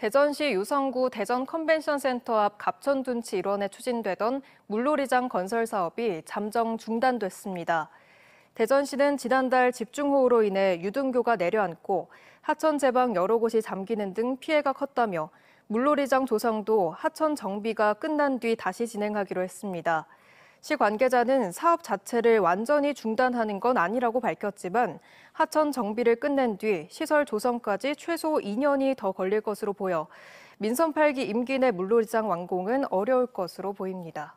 대전시 유성구 대전 컨벤션 센터 앞 갑천둔치 일원에 추진되던 물놀이장 건설 사업이 잠정 중단됐습니다. 대전시는 지난달 집중호우로 인해 유등교가 내려앉고 하천 제방 여러 곳이 잠기는 등 피해가 컸다며 물놀이장 조성도 하천 정비가 끝난 뒤 다시 진행하기로 했습니다. 시 관계자는 사업 자체를 완전히 중단하는 건 아니라고 밝혔지만 하천 정비를 끝낸 뒤 시설 조성까지 최소 2년이 더 걸릴 것으로 보여 민선 8기 임기 내 물놀이장 완공은 어려울 것으로 보입니다.